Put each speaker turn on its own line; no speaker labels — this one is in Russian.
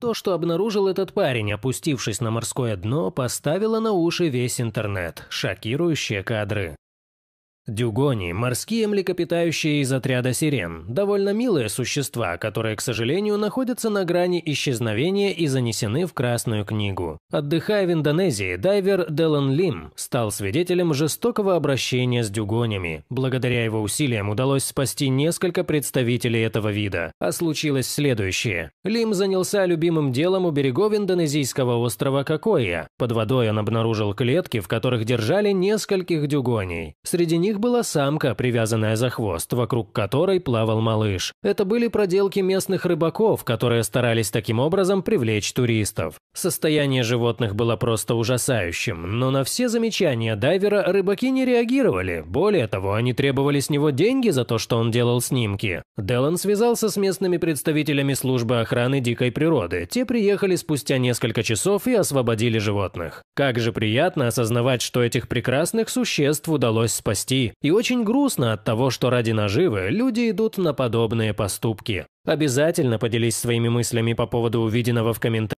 То, что обнаружил этот парень, опустившись на морское дно, поставило на уши весь интернет. Шокирующие кадры. Дюгони – морские млекопитающие из отряда сирен, довольно милые существа, которые, к сожалению, находятся на грани исчезновения и занесены в Красную книгу. Отдыхая в Индонезии, дайвер Делан Лим стал свидетелем жестокого обращения с дюгонями. Благодаря его усилиям удалось спасти несколько представителей этого вида. А случилось следующее. Лим занялся любимым делом у берегов индонезийского острова Кокоя. Под водой он обнаружил клетки, в которых держали нескольких дюгоней. Среди них них была самка, привязанная за хвост, вокруг которой плавал малыш. Это были проделки местных рыбаков, которые старались таким образом привлечь туристов. Состояние животных было просто ужасающим, но на все замечания дайвера рыбаки не реагировали. Более того, они требовали с него деньги за то, что он делал снимки. Делан связался с местными представителями службы охраны дикой природы. Те приехали спустя несколько часов и освободили животных. Как же приятно осознавать, что этих прекрасных существ удалось спасти. И очень грустно от того, что ради наживы люди идут на подобные поступки. Обязательно поделись своими мыслями по поводу увиденного в комментариях.